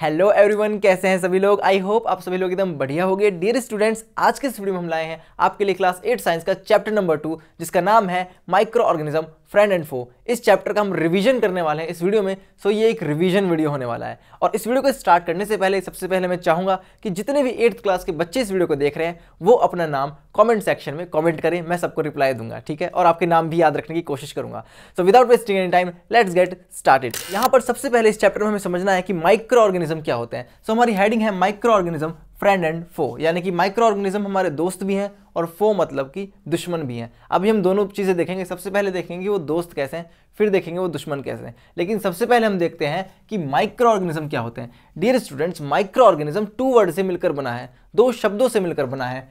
Hello everyone कैसे हैं सभी लोग आई होप आप सभी लोग एकदम बढ़िया होगे डियर स्टूडेंट्स आज के इस वीडियो में हम लाए हैं आपके लिए क्लास एट साइंस का चैप्टर नंबर टू जिसका नाम है microorganism friend and foe इस चैप्टर का हम रिवीजन करने वाले हैं इस वीडियो में सो ये एक रिवीजन वीडियो होने वाला है और इस वीडियो को स्टार्ट करने से पहले सबसे पहले मैं चाहूँगा कि जितने भी एट्थ क्लास के बच्चे इस वीडियो को देख रहे हैं वो अपना नाम कमेंट सेक्शन में कमेंट करें मैं सबको रिप्लाई दूंगा ठीक है और आपके नाम भी याद रखने की कोशिश करूंगा so without wasting any time let's get started यहाँ पर सबसे पहले इस चैप्टर में हमें समझना है कि माइक्रो ऑर्गेनिज्म क्या होते हैं सो so, हमारी हेडिंग है microorganism friend and foe यानी कि माइक्रो ऑर्गेनिज्म हमारे दोस्त भी हैं और फो मतलब कि दुश्मन भी हैं अभी हम दोनों चीज़ें देखेंगे सबसे पहले देखेंगे वो दोस्त कैसे हैं फिर देखेंगे वो दुश्मन कैसे हैं लेकिन सबसे पहले हम देखते हैं कि माइक्रो ऑर्गेनिज्म क्या होते हैं dear students microorganism two word से मिलकर बना है दो शब्दों से मिलकर बना है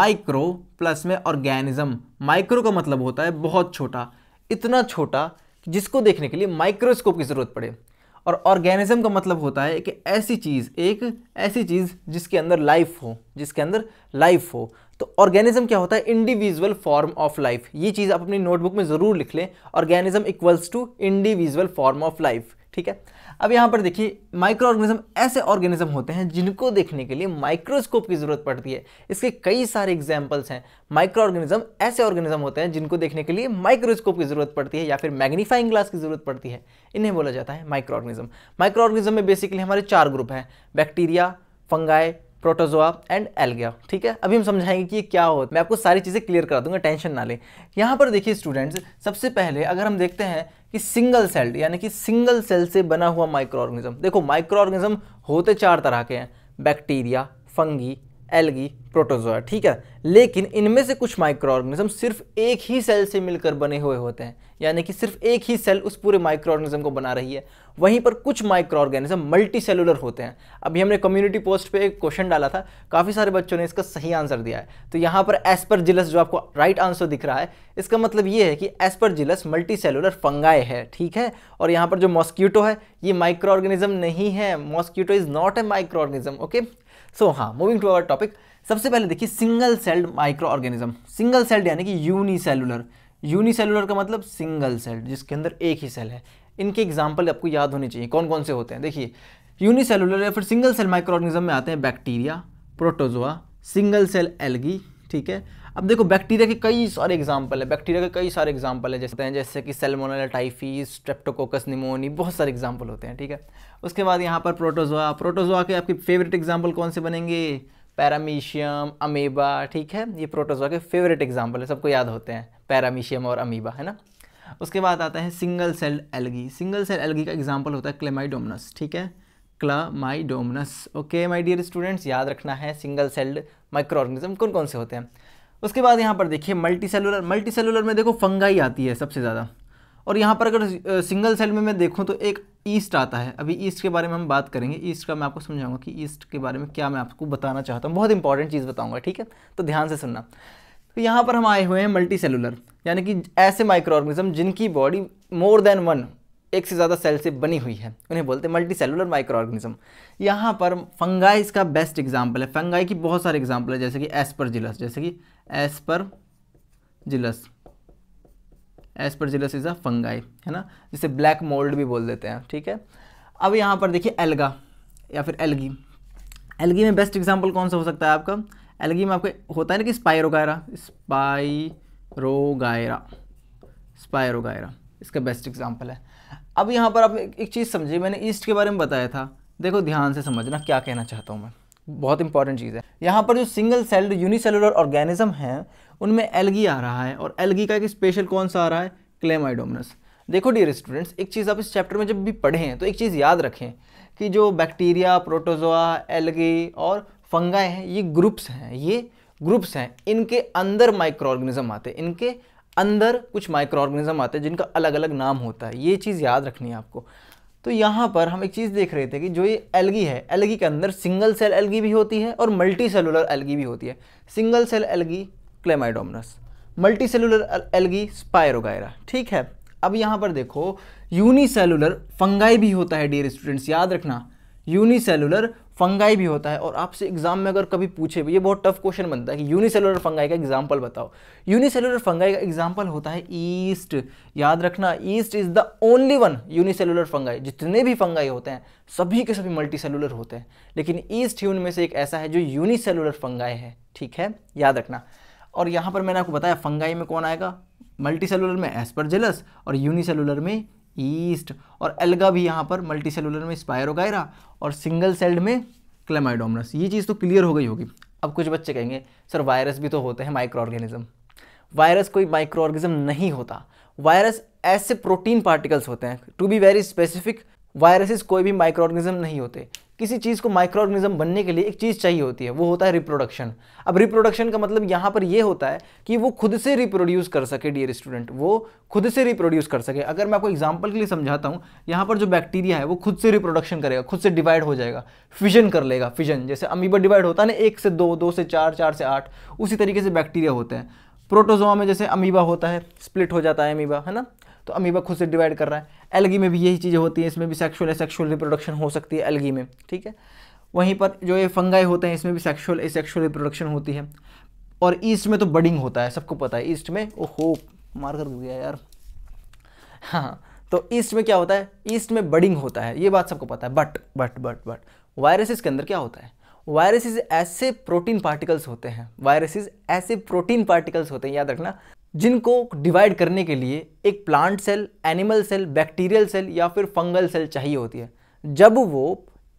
माइक्रो प्लस में ऑर्गेनिज्म माइक्रो का मतलब होता है बहुत छोटा इतना छोटा जिसको देखने के लिए माइक्रोस्कोप की ज़रूरत पड़े और ऑर्गेनिज्म का मतलब होता है कि ऐसी चीज़ एक ऐसी चीज़ जिसके अंदर लाइफ हो जिसके अंदर लाइफ हो तो ऑर्गेनिज्म क्या होता है इंडिविजुअल फॉर्म ऑफ लाइफ ये चीज़ आप अपनी नोटबुक में ज़रूर लिख लें organism equals to individual form of life ठीक है अब यहाँ पर देखिए माइक्रो ऑर्गेनिज्म ऐसे ऑर्गेनिज्म होते हैं जिनको देखने के लिए माइक्रोस्कोप की ज़रूरत पड़ती है इसके कई सारे एग्जाम्पल्स हैं माइक्रो ऑर्गेनिज्म ऐसे ऑर्गेनिज्म होते हैं जिनको देखने के लिए माइक्रोस्कोप की ज़रूरत पड़ती है या फिर मैग्नीफाइंग ग्लास की ज़रूरत पड़ती है इन्हें बोला जाता है माइक्रो ऑर्गेनिज्म माइक्रो ऑर्गेनिज्म में बेसिकली हमारे चार ग्रुप हैं bacteria fungi protozoa and algae ठीक है अभी हम समझाएंगे कि ये क्या होता है मैं आपको सारी चीज़ें क्लियर करा दूंगा टेंशन ना लें यहाँ पर देखिए स्टूडेंट्स सबसे पहले अगर हम देखते हैं कि सिंगल सेल्ड यानी कि सिंगल सेल से बना हुआ माइक्रो ऑर्गेनिज्म देखो माइक्रो ऑर्गेनिज्म होते चार तरह के हैं बैक्टीरिया फंगी एलगी प्रोटोजोआ ठीक है लेकिन इनमें से कुछ माइक्रो ऑर्गेनिज्म सिर्फ एक ही सेल से मिलकर बने हुए होते हैं यानी कि सिर्फ एक ही सेल उस पूरे माइक्रो ऑर्गेनिज्म को बना रही है वहीं पर कुछ माइक्रो ऑर्गेनिज्म मल्टी सेलुलर होते हैं अभी हमने कम्युनिटी पोस्ट पे एक क्वेश्चन डाला था काफ़ी सारे बच्चों ने इसका सही आंसर दिया है तो यहाँ पर एस्पर जिलस जो आपको राइट आंसर दिख रहा है इसका मतलब ये है कि aspergillus multi cellular fungi है ठीक है और यहाँ पर जो मॉस्क्यूटो है ये माइक्रो ऑर्गेनिज्म नहीं है mosquito is not a micro organism okay so so, हाँ मूविंग टू अवर टॉपिक सबसे पहले देखिए single celled micro organism single celled यानी कि यूनिसेलुलर यूनिसेलुलर का मतलब सिंगल सेल्ड जिसके अंदर एक ही सेल है इनके एग्जाम्पल आपको याद होने चाहिए कौन कौन से होते हैं देखिए यूनिसेलुलर या फिर सिंगल सेल माइक्रो ऑर्गेनिज्म में आते हैं bacteria protozoa single cell algae ठीक है अब देखो बैक्टीरिया के कई सारे एग्जाम्पल है बैक्टीरिया के कई सारे एग्जाम्पल है जैसे हैं जैसे कि सेलमोनला टाइफी स्ट्रेप्टोकोकस निमोनी बहुत सारे एग्जाम्पल होते हैं ठीक है उसके बाद यहाँ पर प्रोटोजोआ प्रोटोजोआ के आपके फेवरेट एग्जाम्पल कौन से बनेंगे पैरामीशियम अमीबा ठीक है ये प्रोटोजोआ के फेवरेट एग्जाम्पल है सबको याद होते हैं पैरामीशियम और अमीबा है ना उसके बाद आता है single cell algae single cell algae का एग्जाम्पल होता है क्लेमाइडोमनस ठीक है chlamydomonas okay my dear students याद रखना है सिंगल सेल्ड माइक्रो ऑर्गेनिज्म कौन कौन से होते हैं उसके बाद यहाँ पर देखिए मल्टी सेलुलर मल्टी सेलुलर में देखो फंगाई आती है सबसे ज़्यादा और यहाँ पर अगर सिंगल सेल में मैं देखूँ तो एक ईस्ट आता है अभी ईस्ट के बारे में हम बात करेंगे ईस्ट का मैं आपको समझाऊंगा कि ईस्ट के बारे में क्या मैं आपको बताना चाहता हूँ बहुत इंपॉर्टेंट चीज़ बताऊँगा ठीक है तो ध्यान से सुनना तो यहाँ पर हम आए हुए हैं मल्टी सेलुलर यानी कि ऐसे माइक्रो ऑर्गेनिज्म जिनकी बॉडी मोर देन वन एक से ज़्यादा सेल से बनी हुई है उन्हें बोलते हैं मल्टी सेलुलर माइक्रो ऑर्गेनिज्म यहाँ पर फंगाई इसका बेस्ट एग्जाम्पल है फंगाई की बहुत सारे एग्जाम्पल है जैसे कि एसपर जिलस जैसे कि aspergillus aspergillus is a fungi है ना जिसे ब्लैक मोल्ड भी बोल देते हैं ठीक है अब यहाँ पर देखिए एल्गा या फिर एल्गी एल्गी में बेस्ट एग्जाम्पल कौन सा हो सकता है आपका एल्गी में आपका होता है ना कि स्पायरोगायरा स्पायरोगायरा स्पायरोगायरा इसका बेस्ट एग्जाम्पल है अब यहाँ पर आप एक चीज़ समझिए मैंने ईस्ट के बारे में बताया था देखो ध्यान से समझना क्या कहना चाहता हूँ मैं बहुत इंपॉर्टेंट चीज़ है यहाँ पर जो सिंगल सेल्ड यूनिसेलुलर ऑर्गेनिज्म हैं उनमें एलगी आ रहा है और एलगी का एक स्पेशल कौन सा आ रहा है क्लेमाइडोमनस देखो डियर स्टूडेंट्स एक चीज़ आप इस चैप्टर में जब भी पढ़ें तो एक चीज़ याद रखें कि जो बैक्टीरिया प्रोटोजोआ एलगी और फंगाए हैं ये ग्रुप्स हैं ये ग्रुप्स हैं इनके अंदर माइक्रो ऑर्गेनिज्म आते हैं इनके अंदर कुछ माइक्रो ऑर्गेनिज्म आते हैं जिनका अलग अलग नाम होता है ये चीज़ याद रखनी है आपको तो यहाँ पर हम एक चीज़ देख रहे थे कि जो ये एलगी है एलगी के अंदर सिंगल सेल एलगी भी होती है और मल्टी सेलुलर एलगी भी होती है single cell algae chlamydomonas multi cellular algae spirogyra ठीक है अब यहाँ पर देखो यूनी सेलुलर फंगाई भी होता है डियर स्टूडेंट्स याद रखना सेलुलर फंगाई भी होता है और आपसे एग्जाम में अगर कभी पूछे भी ये बहुत टफ क्वेश्चन बनता है कि यूनिसेलुलर फंगाई का एग्जाम्पल बताओ यूनिसेलुलर फंगाई का एग्जाम्पल होता है ईस्ट याद रखना yeast is the only one unicellular fungi जितने भी फंगाई होते हैं सभी के सभी मल्टी सेलुलर होते हैं लेकिन ईस्ट ही उनमें से एक ऐसा है जो यूनिसेलुलर फंगाई है ठीक है याद रखना और यहाँ पर मैंने आपको बताया फंगाई में कौन आएगा मल्टी सेलुलर में एस्परजेलस और यूनिसेलुलर में ईस्ट और एल्गा भी यहाँ पर मल्टी सेलुलर में स्पायरोगायरा और सिंगल सेल्ड में क्लेमाइडोमनस ये चीज़ तो क्लियर हो गई होगी अब कुछ बच्चे कहेंगे सर वायरस भी तो होते हैं माइक्रो ऑर्गेनिज्म वायरस कोई माइक्रो ऑर्गेनिज्म नहीं होता वायरस ऐसे प्रोटीन पार्टिकल्स होते हैं to be very specific viruses कोई भी माइक्रो ऑर्गेनिज्म नहीं होते किसी चीज़ को माइक्रो ऑर्गेनिज्म बनने के लिए एक चीज़ चाहिए होती है वो होता है रिप्रोडक्शन अब रिप्रोडक्शन का मतलब यहाँ पर ये होता है कि वो खुद से रिप्रोड्यूस कर सके डियर स्टूडेंट वो खुद से रिप्रोड्यूस कर सके अगर मैं आपको एग्जाम्पल के लिए समझाता हूँ यहाँ पर जो बैक्टीरिया है वो खुद से रिप्रोडक्शन करेगा खुद से डिवाइड हो जाएगा फिजन कर लेगा फिजन जैसे अमीबा डिवाइड होता है ना एक से दो दो से चार चार से आठ उसी तरीके से बैक्टीरिया होते हैं प्रोटोजोआ में जैसे अमीबा होता है स्प्लिट हो जाता है अमीबा है ना तो अमीबा खुद से डिवाइड कर रहा है एलगी में भी यही चीज़ें होती हैं इसमें भी सेक्शुअल सेक्शुअल रिप्रोडक्शन हो सकती है एलगी में ठीक है वहीं पर जो ये फंगाई होते हैं इसमें भी सेक्शुअल सेक्शुअल रिप्रोडक्शन होती है और ईस्ट में तो बडिंग होता है सबको पता है ईस्ट में ओ हो मार कर गया यार हाँ तो ईस्ट में क्या होता है ईस्ट में बडिंग होता है ये बात सबको पता है but but but but viruses के अंदर क्या होता है वायरसेस ऐसे प्रोटीन पार्टिकल्स होते हैं वायरसेस ऐसे प्रोटीन पार्टिकल्स होते हैं याद रखना जिनको डिवाइड करने के लिए एक plant cell animal cell bacterial cell या फिर फंगल सेल चाहिए होती है जब वो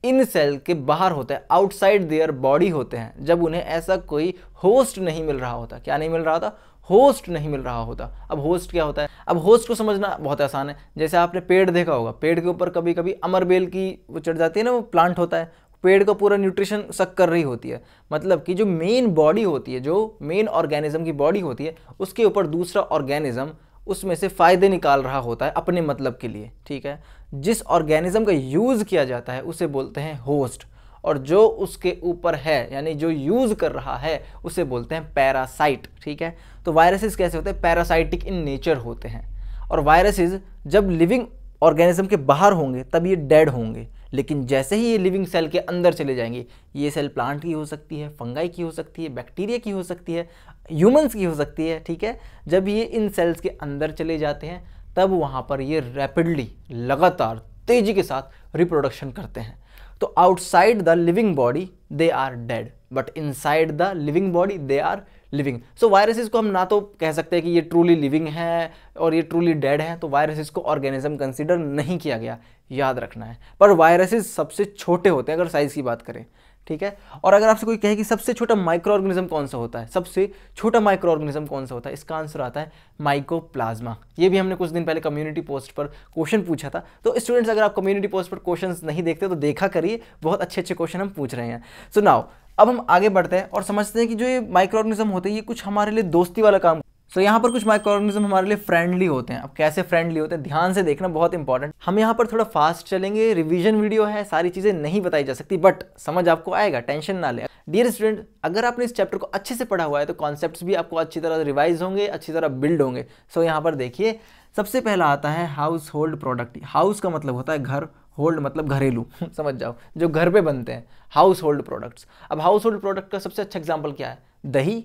इन सेल के बाहर होते हैं आउटसाइड देयर बॉडी होते हैं जब उन्हें ऐसा कोई होस्ट नहीं मिल रहा होता क्या नहीं मिल रहा होता होस्ट नहीं मिल रहा होता अब होस्ट क्या होता है अब होस्ट को समझना बहुत आसान है जैसे आपने पेड़ देखा होगा पेड़ के ऊपर कभी कभी अमरबेल की वो चढ़ जाती है ना वो प्लांट होता है पेड़ का पूरा न्यूट्रिशन सक कर रही होती है मतलब कि जो मेन बॉडी होती है जो मेन ऑर्गेनिज्म की बॉडी होती है उसके ऊपर दूसरा ऑर्गेनिज्म उसमें से फ़ायदे निकाल रहा होता है अपने मतलब के लिए ठीक है जिस ऑर्गेनिज्म का यूज़ किया जाता है उसे बोलते हैं होस्ट और जो उसके ऊपर है यानी जो यूज़ कर रहा है उसे बोलते हैं पैरासाइट ठीक है तो वायरसेस कैसे होते हैं पैरासाइटिक इन नेचर होते हैं और वायरसेस जब लिविंग ऑर्गेनिज्म के बाहर होंगे तब ये डेड होंगे लेकिन जैसे ही ये लिविंग सेल के अंदर चले जाएंगे ये सेल प्लांट की हो सकती है फंगाई की हो सकती है बैक्टीरिया की हो सकती है ह्यूमंस की हो सकती है ठीक है जब ये इन सेल्स के अंदर चले जाते हैं तब वहाँ पर ये रैपिडली लगातार तेजी के साथ रिप्रोडक्शन करते हैं तो outside the living body they are dead but inside the living body they are living so viruses को हम ना तो कह सकते हैं कि ये ट्रूली लिविंग है और ये ट्रूली डेड है तो वायरसेस को ऑर्गेनिज्म कंसिडर नहीं किया गया याद रखना है पर वायरसेस सबसे छोटे होते हैं अगर साइज़ की बात करें ठीक है और अगर आपसे कोई कहे कि सबसे छोटा माइक्रो ऑर्गेनिज्म कौन सा होता है सबसे छोटा माइक्रो ऑर्गेनिज्म कौन सा होता है इसका आंसर आता है माइकोप्लाज्मा ये भी हमने कुछ दिन पहले कम्युनिटी पोस्ट पर क्वेश्चन पूछा था तो स्टूडेंट्स अगर आप कम्युनिटी पोस्ट पर क्वेश्चन नहीं देखते तो देखा करिए बहुत अच्छे अच्छे क्वेश्चन हम पूछ रहे हैं सो नाउ अब हम आगे बढ़ते हैं और समझते हैं कि जो ये माइक्रो ऑर्गेनिज्म होते हैं ये कुछ हमारे लिए दोस्ती वाला काम सो so, यहाँ पर कुछ माइक्रो ऑर्गेनिज्म हमारे लिए फ्रेंडली होते हैं अब कैसे फ्रेंडली होते हैं ध्यान से देखना बहुत इंपॉर्टेंट हम यहाँ पर थोड़ा फास्ट चलेंगे रिवीजन वीडियो है सारी चीज़ें नहीं बताई जा सकती बट समझ आपको आएगा टेंशन ना ले डियर स्टूडेंट अगर आपने इस चैप्टर को अच्छे से पढ़ा हुआ है तो कॉन्सेप्ट भी आपको अच्छी तरह रिवाइज होंगे अच्छी तरह बिल्ड होंगे सो so, यहाँ पर देखिए सबसे पहला आता है हाउस होल्ड प्रोडक्ट हाउस का मतलब होता है घर होल्ड मतलब घरेलू समझ जाओ जो घर पे बनते हैं हाउस होल्ड प्रोडक्ट्स अब हाउस होल्ड प्रोडक्ट का सबसे अच्छा एग्जाम्पल क्या है दही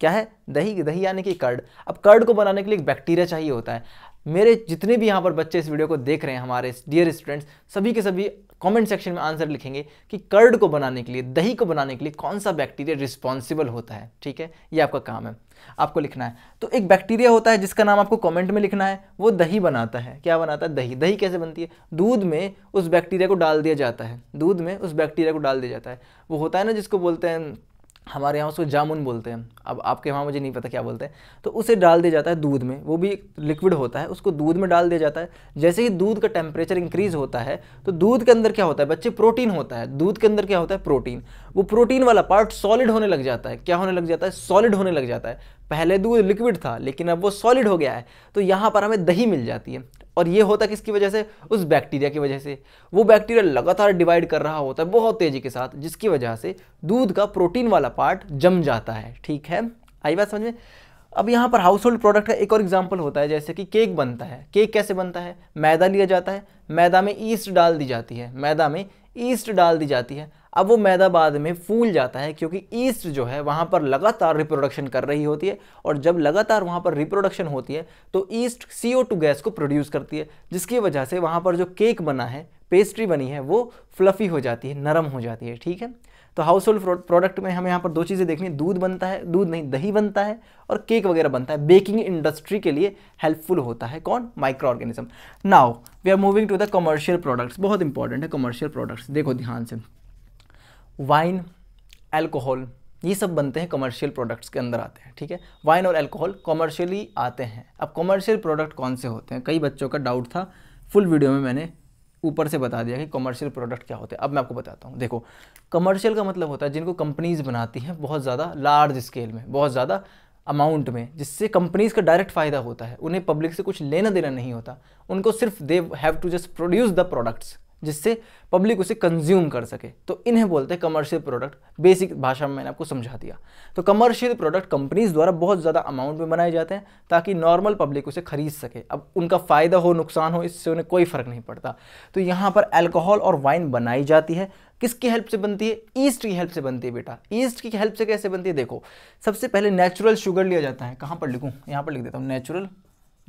क्या है दही दही यानी कि कर्ड अब कर्ड को बनाने के लिए एक बैक्टीरिया चाहिए होता है मेरे जितने भी यहाँ पर बच्चे इस वीडियो को देख रहे हैं हमारे डियर स्टूडेंट्स सभी के सभी कमेंट सेक्शन में आंसर लिखेंगे कि कर्ड को बनाने के लिए दही को बनाने के लिए कौन सा बैक्टीरिया रिस्पॉन्सिबल होता है ठीक है ये आपका काम है आपको लिखना है तो एक बैक्टीरिया होता है जिसका नाम आपको कमेंट में लिखना है वो दही बनाता है क्या बनाता है दही दही कैसे बनती है दूध में उस बैक्टीरिया को डाल दिया जाता है दूध में उस बैक्टीरिया को डाल दिया जाता है वो होता है ना जिसको बोलते हैं हमारे यहाँ उसको जामुन बोलते हैं अब आपके वहाँ मुझे नहीं पता क्या बोलते हैं तो उसे डाल दिया जाता है दूध में वो भी लिक्विड होता है उसको दूध में डाल दिया जाता है जैसे ही दूध का टेम्परेचर इंक्रीज़ होता है तो दूध के अंदर क्या होता है बच्चे प्रोटीन होता है दूध के अंदर क्या होता है प्रोटीन वो प्रोटीन वाला पार्ट सॉलिड होने लग जाता है क्या होने लग जाता है सॉलिड होने लग जाता है पहले दूध लिक्विड था लेकिन अब वो सॉलिड हो गया है तो यहाँ पर हमें दही मिल जाती है और ये होता है किसकी वजह से उस बैक्टीरिया की वजह से वो बैक्टीरिया लगातार डिवाइड कर रहा होता है बहुत तेज़ी के साथ जिसकी वजह से दूध का प्रोटीन वाला पार्ट जम जाता है ठीक है आई बात समझ में अब यहाँ पर हाउस होल्ड प्रोडक्ट का एक और एग्जाम्पल होता है जैसे कि केक बनता है केक कैसे बनता है मैदा लिया जाता है मैदा में ईस्ट डाल दी जाती है मैदा में ईस्ट डाल दी जाती है अब वो मैदा बाद में फूल जाता है क्योंकि ईस्ट जो है वहाँ पर लगातार रिप्रोडक्शन कर रही होती है और जब लगातार वहाँ पर रिप्रोडक्शन होती है तो ईस्ट सी गैस को प्रोड्यूस करती है जिसकी वजह से वहाँ पर जो केक बना है पेस्ट्री बनी है वो फ्लफ़ी हो जाती है नरम हो जाती है ठीक है तो हाउस होल्ड प्रोडक्ट में हमें यहाँ पर दो चीज़ें देखनी दूध बनता है दूध नहीं दही बनता है और केक वगैरह बनता है बेकिंग इंडस्ट्री के लिए हेल्पफुल होता है कौन micro organism now we are moving to the commercial products बहुत इंपॉर्टेंट है कमर्शियल प्रोडक्ट्स देखो ध्यान से वाइन एल्कोहल ये सब बनते हैं कमर्शियल प्रोडक्ट्स के अंदर आते हैं ठीक है वाइन और एल्कोहल कमर्शियली आते हैं अब कमर्शियल प्रोडक्ट कौन से होते हैं कई बच्चों का डाउट था फुल वीडियो में मैंने ऊपर से बता दिया कि कमर्शियल प्रोडक्ट क्या होते हैं अब मैं आपको बताता हूँ देखो कमर्शियल का मतलब होता है जिनको कंपनीज़ बनाती हैं बहुत ज़्यादा लार्ज स्केल में बहुत ज़्यादा अमाउंट में जिससे कंपनीज़ का डायरेक्ट फ़ायदा होता है उन्हें पब्लिक से कुछ लेना देना नहीं होता उनको सिर्फ they have to just produce the products जिससे पब्लिक उसे कंज्यूम कर सके तो इन्हें बोलते हैं कमर्शियल प्रोडक्ट बेसिक भाषा में मैंने आपको समझा दिया तो कमर्शियल प्रोडक्ट कंपनीज द्वारा बहुत ज़्यादा अमाउंट में बनाए जाते हैं ताकि नॉर्मल पब्लिक उसे खरीद सके अब उनका फ़ायदा हो नुकसान हो इससे उन्हें कोई फ़र्क नहीं पड़ता तो यहाँ पर एल्कोहल और वाइन बनाई जाती है किसकी हेल्प से बनती है ईस्ट की हेल्प से बनती है बेटा ईस्ट की हेल्प से कैसे बनती है देखो सबसे पहले नेचुरल शुगर लिया जाता है कहाँ पर लिखूँ यहाँ पर लिख देता हूँ नेचुरल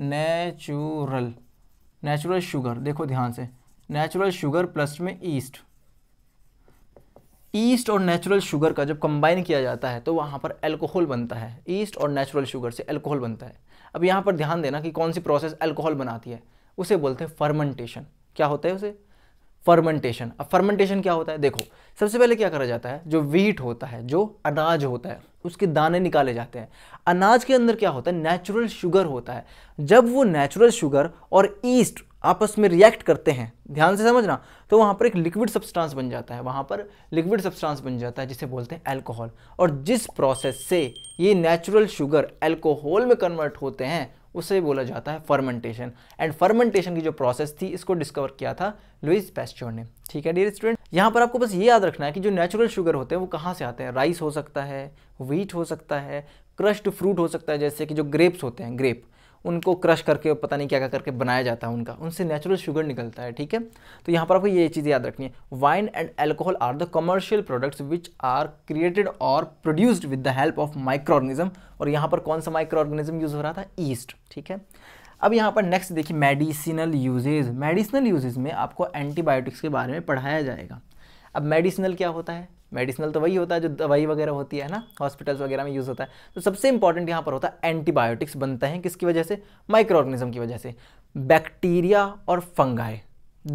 नेचुरल नेचुरल शुगर देखो ध्यान से नेचुरल शुगर प्लस में ईस्ट ईस्ट और नेचुरल शुगर का जब कंबाइन किया जाता है तो वहाँ पर अल्कोहल बनता है ईस्ट और नेचुरल शुगर से अल्कोहल बनता है अब यहाँ पर ध्यान देना कि कौन सी प्रोसेस अल्कोहल बनाती है उसे बोलते हैं फर्मेंटेशन क्या होता है उसे फर्मेंटेशन अब फर्मेंटेशन क्या होता है देखो सबसे पहले क्या करा जाता है जो वीट होता है जो अनाज होता है उसके दाने निकाले जाते हैं अनाज के अंदर क्या होता है नेचुरल शुगर होता है जब वो नेचुरल शुगर और ईस्ट आपस में रिएक्ट करते हैं ध्यान से समझना तो वहाँ पर एक लिक्विड सब्सटेंस बन जाता है वहाँ पर लिक्विड सब्सटेंस बन जाता है जिसे बोलते हैं अल्कोहल और जिस प्रोसेस से ये नेचुरल शुगर अल्कोहल में कन्वर्ट होते हैं उसे बोला जाता है फर्मेंटेशन एंड फर्मेंटेशन की जो प्रोसेस थी इसको डिस्कवर किया था लुइस पेस्चोर ने ठीक है डियर स्टूडेंट यहाँ पर आपको बस ये याद रखना है कि जो नेचुरल शुगर होते हैं वो कहाँ से आते हैं राइस हो सकता है व्हीट हो सकता है क्रश्ड फ्रूट हो सकता है जैसे कि जो ग्रेप्स होते हैं ग्रेप उनको क्रश करके पता नहीं क्या क्या करके बनाया जाता है उनका उनसे नेचुरल शुगर निकलता है ठीक है तो यहाँ पर आपको ये चीज़ याद रखनी है wine and alcohol are the commercial products which are created और produced with the help of micro organism और यहाँ पर कौन सा माइक्रो ऑर्गेनिज्म यूज़ हो रहा था ईस्ट ठीक है अब यहाँ पर नेक्स्ट देखिए मेडिसिनल यूजेज मेडिसिनल यूजेज में आपको एंटीबायोटिक्स के बारे में पढ़ाया जाएगा अब मेडिसिनल क्या होता है मेडिसिनल तो वही होता है जो दवाई वगैरह होती है ना हॉस्पिटल्स वगैरह में यूज़ होता है तो सबसे इंपॉर्टेंट यहाँ पर होता है एंटीबायोटिक्स बनते हैं किसकी वजह से माइक्रो ऑर्गेनिज्म की वजह से बैक्टीरिया और फंगाए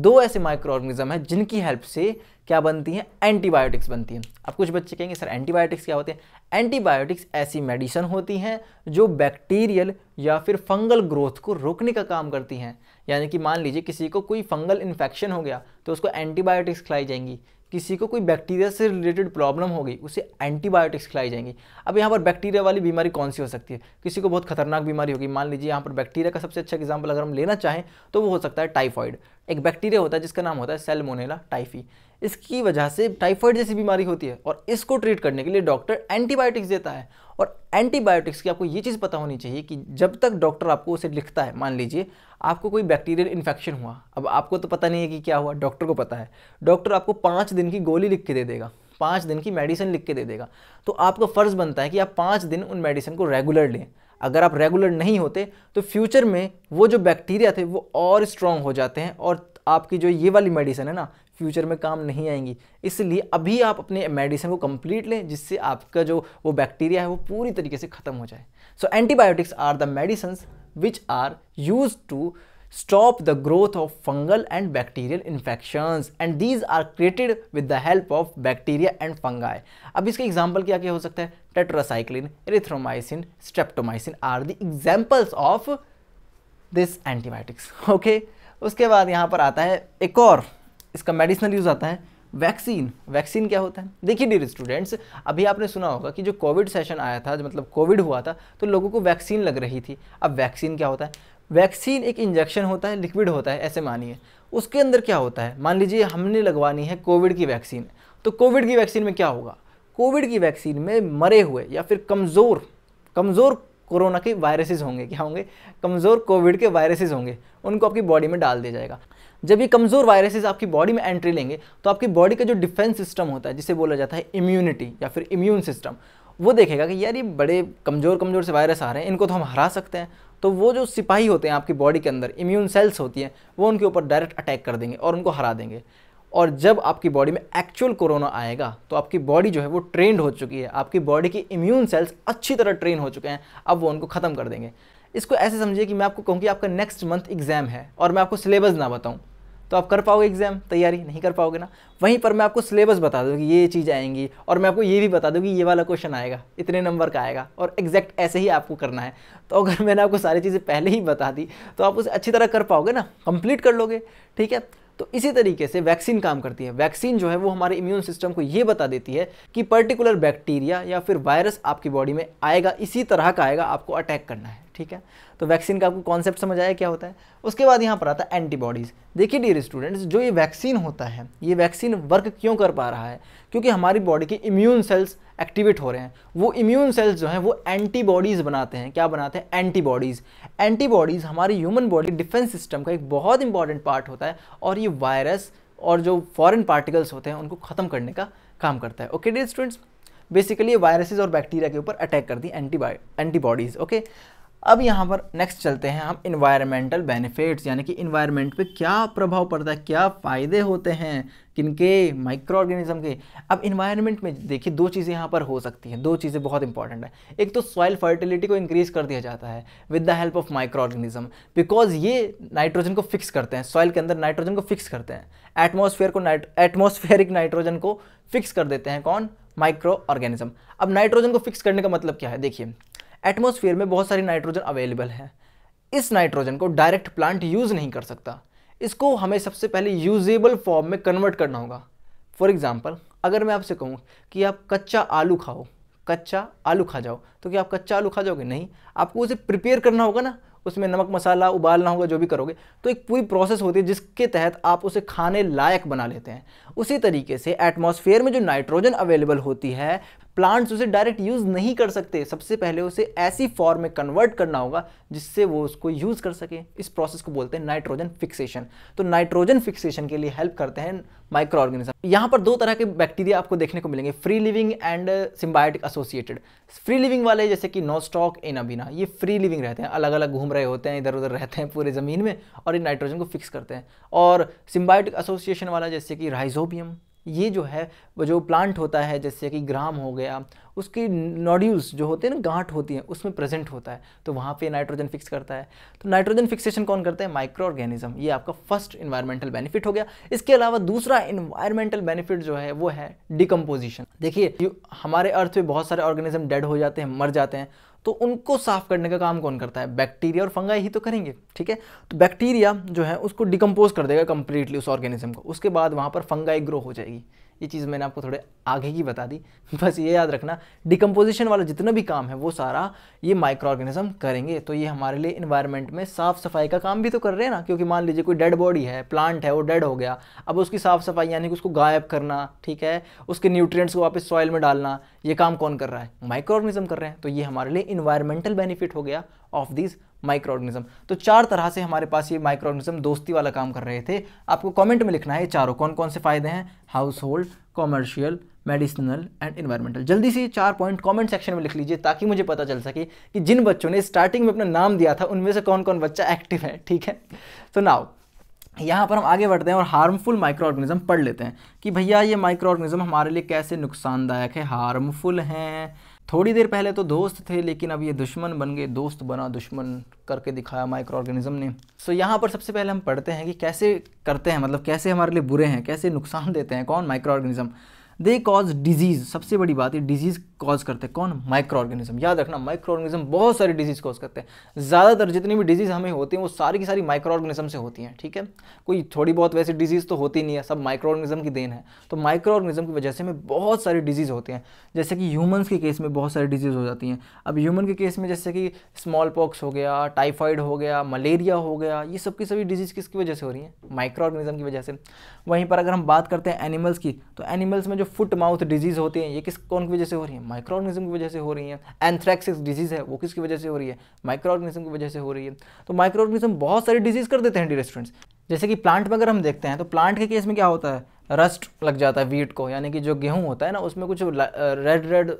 दो ऐसे माइक्रो ऑर्गेनिज्म हैं जिनकी हेल्प से क्या बनती हैं एंटीबायोटिक्स बनती हैं अब कुछ बच्चे कहेंगे सर एंटीबायोटिक्स क्या होते हैं एंटीबायोटिक्स ऐसी मेडिसन होती हैं जो बैक्टीरियल या फिर फंगल ग्रोथ को रोकने का काम करती हैं यानी कि मान लीजिए किसी को कोई फंगल इन्फेक्शन हो गया तो उसको एंटीबायोटिक्स खिलाई जाएंगी किसी को कोई बैक्टीरिया से रिलेटेड प्रॉब्लम हो गई उसे एंटीबायोटिक्स खिलाई जाएंगी अब यहाँ पर बैक्टीरिया वाली बीमारी कौन सी हो सकती है किसी को बहुत खतरनाक बीमारी होगी मान लीजिए यहाँ पर बैक्टीरिया का सबसे अच्छा एग्जाम्पल अगर हम लेना चाहें तो वो हो सकता है टाइफॉइड एक बैक्टीरिया होता है जिसका नाम होता है सेलमोनेला टाइफी इसकी वजह से टाइफॉइड जैसी बीमारी होती है और इसको ट्रीट करने के लिए डॉक्टर एंटीबायोटिक्स देता है और एंटीबायोटिक्स की आपको ये चीज़ पता होनी चाहिए कि जब तक डॉक्टर आपको उसे लिखता है मान लीजिए आपको कोई बैक्टीरियल इन्फेक्शन हुआ अब आपको तो पता नहीं है कि क्या हुआ डॉक्टर को पता है डॉक्टर आपको पाँच दिन की गोली लिख के दे देगा पाँच दिन की मेडिसिन लिख के दे देगा तो आपका फ़र्ज़ बनता है कि आप पाँच दिन उन मेडिसिन को रेगुलर लें अगर आप रेगुलर नहीं होते तो फ्यूचर में वो जो बैक्टीरिया थे वो और स्ट्रॉन्ग हो जाते हैं और आपकी जो ये वाली मेडिसिन है ना फ्यूचर में काम नहीं आएंगी इसलिए अभी आप अपने मेडिसिन को कंप्लीट लें जिससे आपका जो वो बैक्टीरिया है वो पूरी तरीके से ख़त्म हो जाए so antibiotics are the medicines which are used to stop the growth of fungal and bacterial infections and these are created with the help of bacteria and fungi. अब इसके example क्या क्या हो सकता है Tetracycline, erythromycin, streptomycin are the examples of this antibiotics. Okay? उसके बाद यहाँ पर आता है एक और इसका medicinal use आता है वैक्सीन वैक्सीन क्या होता है देखिए डियर स्टूडेंट्स अभी आपने सुना होगा कि जो कोविड सेशन आया था मतलब कोविड हुआ था तो लोगों को वैक्सीन लग रही थी अब वैक्सीन क्या होता है वैक्सीन एक इंजेक्शन होता है लिक्विड होता है ऐसे मानिए उसके अंदर क्या होता है मान लीजिए हमने लगवानी है कोविड की वैक्सीन तो कोविड की वैक्सीन में क्या होगा कोविड की वैक्सीन में मरे हुए या फिर कमज़ोर कमज़ोर कोरोना के वायरसेस होंगे क्या होंगे कमज़ोर कोविड के वायरसेस होंगे उनको आपकी बॉडी में डाल दिया जाएगा जब ये कमज़ोर वायरसेस आपकी बॉडी में एंट्री लेंगे तो आपकी बॉडी का जो डिफेंस सिस्टम होता है जिसे बोला जाता है इम्यूनिटी या फिर इम्यून सिस्टम वो देखेगा कि यार ये बड़े कमज़ोर कमज़ोर से वायरस आ रहे हैं इनको तो हम हरा सकते हैं तो वो जो सिपाही होते हैं आपकी बॉडी के अंदर इम्यून सेल्स होती हैं वो उनके ऊपर डायरेक्ट अटैक कर देंगे और उनको हरा देंगे और जब आपकी बॉडी में एक्चुअल कोरोना आएगा तो आपकी बॉडी जो है वो ट्रेंड हो चुकी है आपकी बॉडी की इम्यून सेल्स अच्छी तरह ट्रेन हो चुके हैं अब वो उनको ख़त्म कर देंगे इसको ऐसे समझिए कि मैं आपको कहूँ कि आपका नेक्स्ट मंथ एग्ज़ाम है और मैं आपको सिलेबस ना बताऊँ तो आप कर पाओगे एग्ज़ाम तैयारी नहीं कर पाओगे ना वहीं पर मैं आपको सिलेबस बता दूँगी कि ये चीज़ आएंगी और मैं आपको ये भी बता दूँगी ये वाला क्वेश्चन आएगा इतने नंबर का आएगा और एग्जैक्ट ऐसे ही आपको करना है तो अगर मैंने आपको सारी चीज़ें पहले ही बता दी तो आप उसे अच्छी तरह कर पाओगे ना कंप्लीट कर लोगे ठीक है तो इसी तरीके से वैक्सीन काम करती है वैक्सीन जो है वो हमारे इम्यून सिस्टम को ये बता देती है कि पर्टिकुलर बैक्टीरिया या फिर वायरस आपकी बॉडी में आएगा इसी तरह का आएगा आपको अटैक करना है ठीक है तो वैक्सीन का आपको कॉन्सेप्ट समझ आया क्या होता है उसके बाद यहाँ पर आता है एंटीबॉडीज़ देखिए डियर स्टूडेंट्स जो ये वैक्सीन होता है ये वैक्सीन वर्क क्यों कर पा रहा है क्योंकि हमारी बॉडी के इम्यून सेल्स एक्टिवेट हो रहे हैं वो इम्यून सेल्स जो हैं वो एंटीबॉडीज़ बनाते हैं क्या बनाते हैं एंटीबॉडीज़ एंटीबॉडीज़ हमारी ह्यूमन बॉडी डिफेंस सिस्टम का एक बहुत इंपॉर्टेंट पार्ट होता है और ये वायरस और जो फॉरेन पार्टिकल्स होते हैं उनको ख़त्म करने का काम करता है ओके डियर स्टूडेंट्स बेसिकली ये वायरसेस और बैक्टीरिया के ऊपर अटैक कर दी एंटीबॉडीज़ ओके अब यहाँ पर नेक्स्ट चलते हैं हम इन्वायरमेंटल बेनिफिट्स यानी कि इन्वायरमेंट पे क्या प्रभाव पड़ता है क्या फ़ायदे होते हैं किनके माइक्रो ऑर्गेनिज्म के अब इन्वायरमेंट में देखिए दो चीज़ें यहाँ पर हो सकती हैं दो चीज़ें बहुत इंपॉर्टेंट है एक तो सॉइल फर्टिलिटी को इंक्रीज़ कर दिया जाता है with the help of micro organism because ये नाइट्रोजन को फिक्स करते हैं सॉइल के अंदर नाइट्रोजन को फिक्स करते हैं एटमोसफेयर को नाइट एटमोसफेयरिक नाइट्रोजन को फिक्स कर देते हैं कौन माइक्रो ऑर्गेनिज्म अब नाइट्रोजन को फिक्स करने का मतलब क्या है देखिए एटमोसफियर में बहुत सारी नाइट्रोजन अवेलेबल है इस नाइट्रोजन को डायरेक्ट प्लांट यूज़ नहीं कर सकता इसको हमें सबसे पहले यूजेबल फॉर्म में कन्वर्ट करना होगा फॉर एग्ज़ाम्पल अगर मैं आपसे कहूँ कि आप कच्चा आलू खाओ कच्चा आलू खा जाओ तो क्या आप कच्चा आलू खा जाओगे नहीं आपको उसे प्रिपेयर करना होगा ना उसमें नमक मसाला उबालना होगा जो भी करोगे तो एक पूरी प्रोसेस होती है जिसके तहत आप उसे खाने लायक बना लेते हैं उसी तरीके से एटमॉस्फेयर में जो नाइट्रोजन अवेलेबल होती है प्लांट्स उसे डायरेक्ट यूज़ नहीं कर सकते सबसे पहले उसे ऐसी फॉर्म में कन्वर्ट करना होगा जिससे वो उसको यूज़ कर सके इस प्रोसेस को बोलते हैं नाइट्रोजन फिक्सेशन तो नाइट्रोजन फिक्सेशन के लिए हेल्प करते हैं माइक्रो ऑर्गेनिज्म यहाँ पर दो तरह के बैक्टीरिया आपको देखने को मिलेंगे free living and symbiotic associated free living वाले जैसे कि नोस्टॉक अबिना ये फ्री लिविंग रहते हैं अलग अलग घूम रहे होते हैं इधर उधर रहते हैं पूरे ज़मीन में और ये नाइट्रोजन को फिक्स करते हैं और सिम्बायोटिक एसोसिएशन वाला जैसे कि राइजोबियम ये जो है जो प्लांट होता है जैसे कि ग्राम हो गया उसकी नॉड्यूल्स जो होते हैं ना गांठ होती है उसमें प्रेजेंट होता है तो वहाँ पे नाइट्रोजन फिक्स करता है तो नाइट्रोजन फिक्सेशन कौन करता है माइक्रो ऑर्गेनिज्म ये आपका फर्स्ट इन्वायरमेंटल बेनिफिट हो गया इसके अलावा दूसरा इन्वायरमेंटल बेनिफिट जो है वो है डिकम्पोजिशन देखिए हमारे अर्थ में बहुत सारे ऑर्गेनिज्म डेड हो जाते हैं मर जाते हैं तो उनको साफ करने का काम कौन करता है बैक्टीरिया और फंगाई ही तो करेंगे ठीक है तो बैक्टीरिया जो है उसको डिकम्पोज कर देगा कंप्लीटली उस ऑर्गेनिज्म को उसके बाद वहाँ पर फंगाई ग्रो हो जाएगी ये चीज़ मैंने आपको थोड़े आगे की बता दी बस ये याद रखना डिकम्पोजिशन वाला जितना भी काम है वो सारा ये माइक्रो ऑर्गेनिज्म करेंगे तो ये हमारे लिए इन्वायरमेंट में साफ़ सफाई का काम भी तो कर रहे हैं ना क्योंकि मान लीजिए कोई डेड बॉडी है प्लांट है वो डेड हो गया अब उसकी साफ़ सफाई यानी कि उसको गायब करना ठीक है उसके न्यूट्रिएंट्स को वापस सॉइल में डालना ये काम कौन कर रहा है माइक्रो ऑर्गेनिज्म कर रहे हैं तो ये हमारे लिए इन्वायरमेंटल बेनिफिट हो गया ऑफ दिस माइक्रो ऑर्गेनिज्म तो चार तरह से हमारे पास ये माइक्रो ऑर्गेनिज्म दोस्ती वाला काम कर रहे थे आपको कमेंट में लिखना है चारों कौन कौन से फायदे हैं household commercial medicinal and environmental जल्दी से चार पॉइंट कमेंट सेक्शन में लिख लीजिए ताकि मुझे पता चल सके कि जिन बच्चों ने स्टार्टिंग में अपना नाम दिया था उनमें से कौन कौन बच्चा एक्टिव है ठीक है तो नाउ यहाँ पर हम आगे बढ़ते हैं और हार्मफुल माइक्रो ऑर्गेनिज्म पढ़ लेते हैं कि भैया ये माइक्रो ऑर्गेनिज्म हमारे लिए कैसे नुकसानदायक है हार्मफुल हैं थोड़ी देर पहले तो दोस्त थे लेकिन अब ये दुश्मन बन गए दोस्त बना दुश्मन करके दिखाया माइक्रो ऑर्गेनिज्म ने सो so, यहाँ पर सबसे पहले हम पढ़ते हैं कि कैसे करते हैं मतलब कैसे हमारे लिए बुरे हैं कैसे नुकसान देते हैं कौन micro organism they cause disease सबसे बड़ी बात है डिजीज़ कॉज करते हैं कौन माइक्रो ऑर्गेनिज्म याद रखना माइक्रो ऑर्गेनिज्म बहुत सारी डिजीज कॉज करते हैं ज़्यादातर जितनी भी डिजीज हमें होती हैं वो सारी की सारी माइक्रो ऑर्गेनिज्म से होती हैं ठीक है कोई थोड़ी बहुत वैसी डिजीज़ तो होती नहीं है सब माइक्रो ऑर्गेनिज्म की देन है तो माइक्रो ऑर्गेनिज्म की वजह से हमें बहुत सारी डिजीज़ होती हैं जैसे कि ह्यूमन्स के केस में बहुत सारी डिजीज़ हो जाती हैं अब ह्यूमन के केस में जैसे कि स्मॉल पॉक्स हो गया टाइफाइड हो गया मलेरिया हो गया ये सब की सभी डिजीज़ किसकी वजह से हो रही है माइक्रो ऑर्गेनिज्म की वजह से वहीं पर अगर हम बात करते हैं एनिमल्स की तो एनिमल्स में जो फुट माउथ डिजीज़ होती है ये किस कौन की वजह से हो रही है माइक्रो ऑर्गेनिज्म की वजह से हो रही है एंथ्रैक्सिस डिजीज़ है वो किसकी वजह से हो रही है माइक्रो ऑर्गेनिज्म की वजह से हो रही है तो माइक्रो ऑर्गेनिज्म बहुत सारी डिजीज़ कर देते हैं डी रेस्टोरेंट्स जैसे कि प्लांट में अगर हम देखते हैं तो प्लांट के केस में क्या होता है रस्ट लग जाता है वीट को यानी कि जो गेहूं होता है ना उसमें कुछ रेड रेड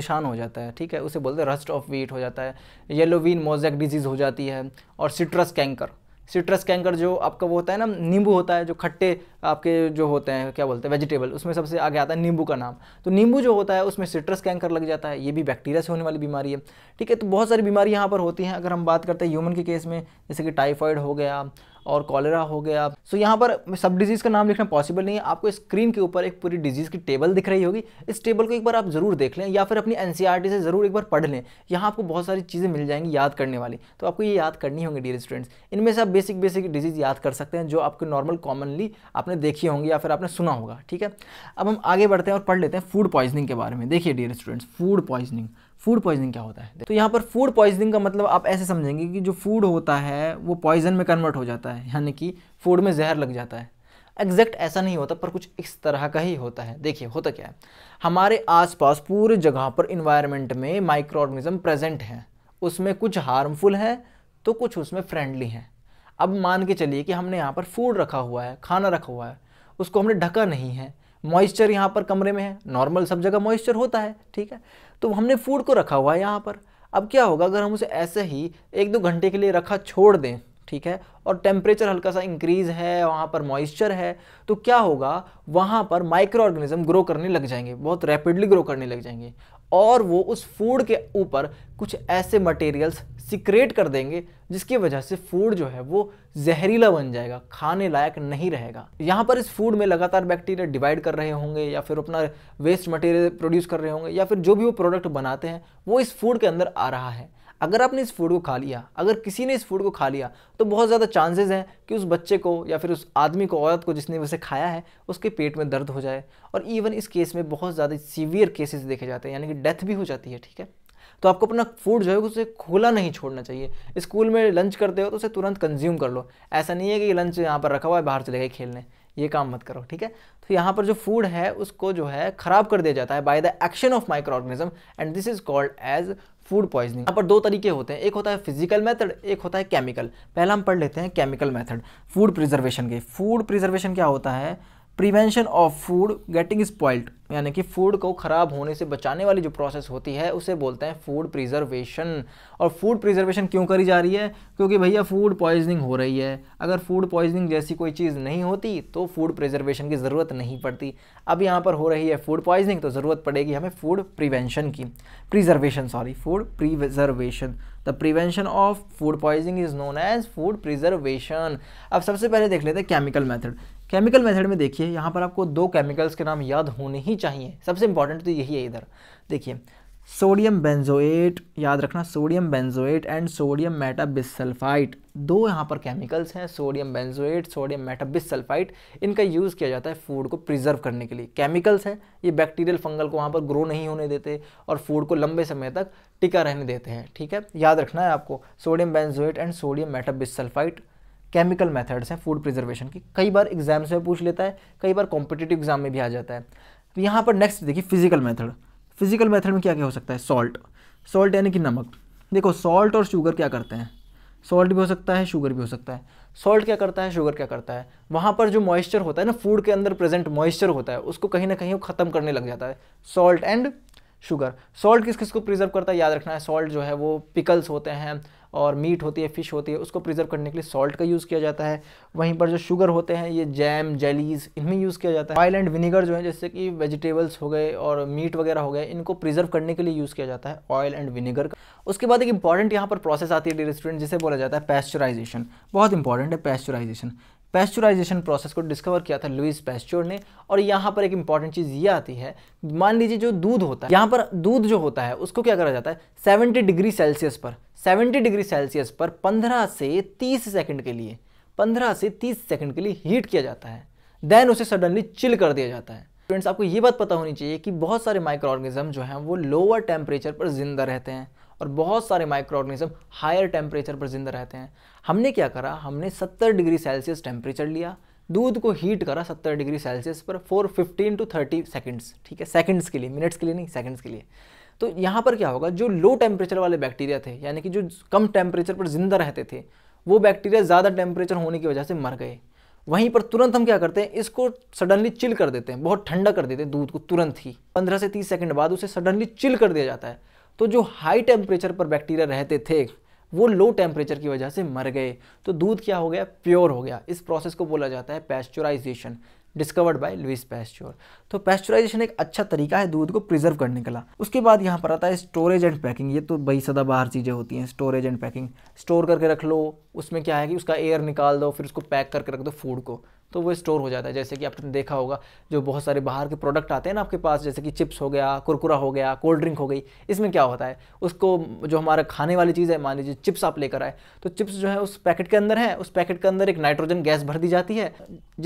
निशान हो जाता है ठीक है उसे बोलते हैं रस्ट ऑफ वीट हो जाता है येलो वीन मोजैक डिजीज़ हो जाती है और सिट्रस कैंकर सिट्रस कैंकर जो आपका वो होता है ना नींबू होता है जो खट्टे आपके जो होते हैं क्या बोलते हैं वेजिटेबल उसमें सबसे आगे आता है नींबू का नाम तो नींबू जो होता है उसमें सिट्रस कैंकर लग जाता है ये भी बैक्टीरिया से होने वाली बीमारी है ठीक है तो बहुत सारी बीमारी यहाँ पर होती हैं अगर हम बात करते हैं ह्यूमन के केस में जैसे कि टाइफॉइड हो गया और कॉलेरा हो गया सो so, यहाँ पर सब डिजीज़ का नाम लिखना पॉसिबल नहीं है आपको स्क्रीन के ऊपर एक पूरी डिजीज़ की टेबल दिख रही होगी इस टेबल को एक बार आप ज़रूर देख लें या फिर अपनी एन e से ज़रूर एक बार पढ़ लें यहाँ आपको बहुत सारी चीज़ें मिल जाएंगी याद करने वाली तो आपको ये याद करनी होंगी डियर स्टूडेंट्स इनमें से आप बेसिक बेसिक डिजीज़ याद कर सकते हैं जो आपको नॉर्मल कॉमनली आपने देखी होंगी या फिर आपने सुना होगा ठीक है अब हम आगे बढ़ते हैं और पढ़ लेते हैं फूड पॉइजनिंग के बारे में देखिए dear students food poisoning food poisoning क्या होता है तो यहाँ पर फूड पॉइजनिंग का मतलब आप ऐसे समझेंगे कि जो फूड होता है वो पॉइजन में कन्वर्ट हो जाता है यानी कि फूड में जहर लग जाता है एग्जैक्ट ऐसा नहीं होता पर कुछ इस तरह का ही होता है देखिए होता क्या है हमारे आसपास पूरे जगह पर इन्वायरमेंट में माइक्रो ऑर्गेनिज्म प्रेजेंट हैं उसमें कुछ हार्मफुल हैं तो कुछ उसमें फ्रेंडली हैं अब मान के चलिए कि हमने यहाँ पर फूड रखा हुआ है खाना रखा हुआ है उसको हमने ढका नहीं है मॉइस्चर यहाँ पर कमरे में है नॉर्मल सब जगह मॉइस्चर होता है ठीक है तो हमने फूड को रखा हुआ है यहाँ पर अब क्या होगा अगर हम उसे ऐसे ही एक दो घंटे के लिए रखा छोड़ दें ठीक है और टेम्परेचर हल्का सा इंक्रीज है वहाँ पर मॉइस्चर है तो क्या होगा वहाँ पर माइक्रो ऑर्गेनिज्म ग्रो करने लग जाएंगे बहुत रैपिडली ग्रो करने लग जाएंगे और वो उस फूड के ऊपर कुछ ऐसे मटेरियल्स सिक्रेट कर देंगे जिसकी वजह से फूड जो है वो जहरीला बन जाएगा खाने लायक नहीं रहेगा यहाँ पर इस फूड में लगातार बैक्टीरिया डिवाइड कर रहे होंगे या फिर अपना वेस्ट मटेरियल प्रोड्यूस कर रहे होंगे या फिर जो भी वो प्रोडक्ट बनाते हैं वो इस फूड के अंदर आ रहा है अगर आपने इस फूड को खा लिया अगर किसी ने इस फूड को खा लिया तो बहुत ज़्यादा चांसेस हैं कि उस बच्चे को या फिर उस आदमी को औरत को जिसने वैसे खाया है उसके पेट में दर्द हो जाए और इवन इस केस में बहुत ज़्यादा सीवियर केसेस देखे जाते हैं यानी कि डेथ भी हो जाती है ठीक है तो आपको अपना फूड जो है उसे खोला नहीं छोड़ना चाहिए स्कूल में लंच करते हो तो उसे तुरंत कंज्यूम कर लो ऐसा नहीं है कि लंच यहाँ पर रखा हुआ है बाहर चले गए खेलने ये काम मत करो ठीक है तो यहाँ पर जो फूड है उसको जो है खराब कर दिया जाता है by the action of micro organism and this is called as food poisoning यहाँ पर दो तरीके होते हैं एक होता है फिजिकल मेथड एक होता है केमिकल पहला हम पढ़ लेते हैं केमिकल मेथड फूड प्रिजर्वेशन के फूड प्रिजर्वेशन क्या होता है prevention of food getting spoiled यानी कि फूड को ख़राब होने से बचाने वाली जो प्रोसेस होती है उसे बोलते हैं फूड प्रिजर्वेशन और फूड प्रिजर्वेशन क्यों करी जा रही है क्योंकि भैया फूड पॉइजनिंग हो रही है अगर फूड पॉइजनिंग जैसी कोई चीज़ नहीं होती तो फूड प्रिजर्वेशन की ज़रूरत नहीं पड़ती अब यहाँ पर हो रही है फूड पॉइजनिंग तो ज़रूरत पड़ेगी हमें फूड प्रिवेंशन की preservation sorry food preservation the prevention of food poisoning is known as food preservation अब सबसे पहले देख लेते हैं केमिकल मैथड केमिकल मेथड में देखिए यहाँ पर आपको दो केमिकल्स के नाम याद होने ही चाहिए सबसे इंपॉर्टेंट तो यही है इधर देखिए सोडियम बेंजोएट याद रखना sodium benzoate and sodium metabisulphite दो यहाँ पर केमिकल्स हैं सोडियम बेंजोएट सोडियम मेटाबिसल्फाइट इनका यूज़ किया जाता है फूड को प्रिजर्व करने के लिए केमिकल्स हैं ये बैक्टीरियल फंगल को वहाँ पर ग्रो नहीं होने देते और फूड को लंबे समय तक टिका रहने देते हैं ठीक है याद रखना है आपको sodium benzoate and sodium metabisulphite chemical methods हैं फूड प्रिजर्वेशन की कई बार एग्जाम से पूछ लेता है कई बार कॉम्पिटेटिव एग्जाम में भी आ जाता है तो यहाँ पर नेक्स्ट देखिए फिजिकल मेथड फिजिकल मेथड में क्या क्या हो सकता है सॉल्ट सॉल्ट यानी कि नमक देखो सॉल्ट और शुगर क्या करते हैं सॉल्ट भी हो सकता है शुगर भी हो सकता है सॉल्ट क्या करता है शुगर क्या करता है वहाँ पर जो मॉइस्चर होता है ना फूड के अंदर प्रेजेंट मॉइस्चर होता है उसको कहीं ना कहीं वो ख़त्म करने लग जाता है सॉल्ट एंड शुगर सॉल्ट किस किस को प्रिजर्व करता है याद रखना है सॉल्ट जो है वो पिकल्स होते हैं और मीट होती है फ़िश होती है उसको प्रिजर्व करने के लिए सॉल्ट का यूज़ किया जाता है वहीं पर जो शुगर होते हैं ये जैम जेलीज इनमें यूज़ किया जाता है ऑयल एंड विनीगर जो है जैसे कि वेजिटेबल्स हो गए और मीट वगैरह हो गए इनको प्रिजर्व करने के लिए यूज़ किया जाता है ऑयल एंड विनीगर का उसके बाद एक इंपॉर्टेंट यहाँ पर प्रोसेस आती है डेयर जिसे बोला जाता है पैस्चराइजेशन बहुत इंपॉर्टेंट है पैस्चराइजेशन पेस्चुराइजेशन प्रोसेस को डिस्कवर किया था लुइस पेस्चोर ने और यहाँ पर एक इंपॉर्टेंट चीज़ ये आती है मान लीजिए जो दूध होता है यहाँ पर दूध जो होता है उसको क्या करा जाता है 70 डिग्री सेल्सियस पर 70 डिग्री सेल्सियस पर 15 से 30 सेकंड के लिए 15 से 30 सेकंड के लिए हीट किया जाता है देन उसे सडनली चिल कर दिया जाता है फ्रेंड्स आपको ये बात पता होनी चाहिए कि बहुत सारे माइक्रो ऑर्गेनिज्म जो हैं वो लोअर टेम्परेचर पर ज़िंदा रहते हैं और बहुत सारे माइक्रो ऑर्गेनिज्म हायर टेम्परेचर पर ज़िंदा रहते हैं हमने क्या करा हमने 70 डिग्री सेल्सियस टेम्परेचर लिया दूध को हीट करा 70 डिग्री सेल्सियस पर for fifteen to thirty seconds ठीक है सेकेंड्स के लिए मिनट्स के लिए नहीं सेकेंड्स के लिए तो यहाँ पर क्या होगा जो लो टेम्परेचर वाले बैक्टीरिया थे यानी कि जो कम टेम्परेचर पर ज़िंदा रहते थे वो बैक्टीरिया ज़्यादा टेम्परेचर होने की वजह से मर गए वहीं पर तुरंत हम क्या करते हैं इसको सडनली चिल कर देते हैं बहुत ठंडा कर देते हैं दूध को तुरंत ही 15 से 30 सेकंड बाद उसे सडनली चिल कर दिया जाता है तो जो हाई टेम्परेचर पर बैक्टीरिया रहते थे वो लो टेम्परेचर की वजह से मर गए तो दूध क्या हो गया प्योर हो गया इस प्रोसेस को बोला जाता है pasteurisation discovered by Louis Pasteur तो पैस्चराइजेशन एक अच्छा तरीका है दूध को प्रिजर्व करने का उसके बाद यहाँ पर आता है स्टोरेज एंड पैकिंग ये तो बही बाहर चीज़ें होती हैं स्टोरेज एंड पैकिंग स्टोर करके रख लो उसमें क्या है कि उसका एयर निकाल दो फिर उसको पैक करके रख दो फूड को तो वो स्टोर हो जाता है जैसे कि आपने देखा होगा जो बहुत सारे बाहर के प्रोडक्ट आते हैं ना आपके पास जैसे कि चिप्स हो गया कुरकुरा हो गया कोल्ड ड्रिंक हो गई इसमें क्या होता है उसको जो हमारा खाने वाली चीज़ है मान लीजिए चिप्स आप लेकर आए तो चिप्स जो है उस पैकेट के अंदर है उस पैकेट के अंदर एक नाइट्रोजन गैस भर दी जाती है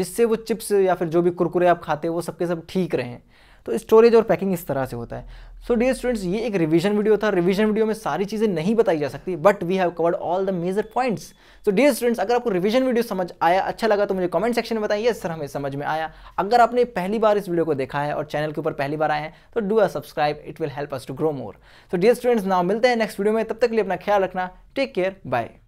जिससे वो चिप्स या फिर जो भी कुरकुरे आप खाते हो वो सबके सब ठीक रहें तो स्टोरेज और पैकिंग इस तरह से होता है सो डियर स्टूडेंट्स ये एक रिवीजन वीडियो था रिवीजन वीडियो में सारी चीज़ें नहीं बताई जा सकती but we have covered all the major points so dear students अगर आपको रिवीजन वीडियो समझ आया अच्छा लगा तो मुझे कमेंट सेक्शन में बताइए सर हमें समझ में आया अगर आपने पहली बार इस वीडियो को देखा है और चैनल के ऊपर पहली बार आए हैं तो do a subscribe it will help us to grow more so dear students now मिलते हैं नेक्स्ट वीडियो में तब तक के लिए अपना ख्याल रखना टेक केयर बाय